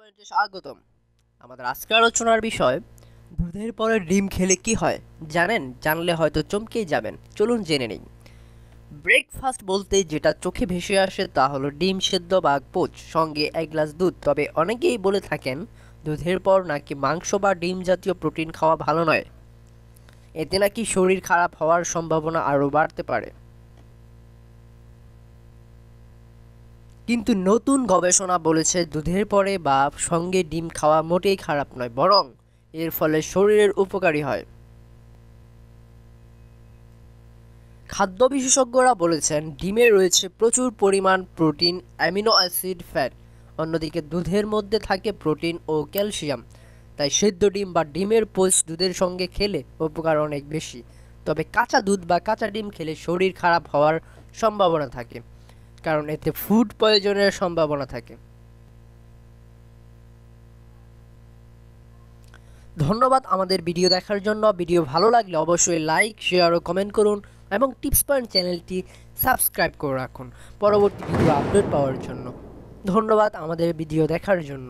পয়েন্টে স্বাগতম আমাদের আজকের আলোচনার বিষয় দুধের পরে ডিম খেলে কি হয় জানেন জানলে হয়তো চমকেই যাবেন চলুন জেনে নিন ব্রেকফাস্ট বলতে যেটা চোখে ভেসে আসে তা হলো ডিম সেদ্ধ বা পোচ সঙ্গে এক গ্লাস দুধ তবে অনেকেই বলে থাকেন দুধের পর নাকি মাংস বা ডিম জাতীয় প্রোটিন খাওয়া ভালো নয় এতে নাকি শরীর খারাপ হওয়ার সম্ভাবনা আরও বাড়তে পারে কিন্তু নতুন গবেষণা বলেছে দুধের পরে বা সঙ্গে ডিম খাওয়া মোটেই খারাপ নয় বরং এর ফলে শরীরের উপকারী হয় খাদ্য বিশেষজ্ঞরা বলেছেন ডিমে রয়েছে প্রচুর পরিমাণ প্রোটিন অ্যামিনো অ্যাসিড ফ্যাট অন্যদিকে দুধের মধ্যে থাকে প্রোটিন ও ক্যালসিয়াম তাই সেদ্ধ ডিম বা ডিমের পোস দুধের সঙ্গে খেলে উপকার অনেক বেশি তবে কাঁচা দুধ বা কাঁচা ডিম খেলে শরীর খারাপ হওয়ার সম্ভাবনা থাকে কারণ এতে ফুড পয়জনের সম্ভাবনা থাকে ধন্যবাদ আমাদের ভিডিও দেখার জন্য ভিডিও ভালো লাগলে অবশ্যই লাইক শেয়ার ও কমেন্ট করুন এবং টিপস পয়েন্ট চ্যানেলটি সাবস্ক্রাইব করে রাখুন পরবর্তী ভিডিও আপডেট পাওয়ার জন্য ধন্যবাদ আমাদের ভিডিও দেখার জন্য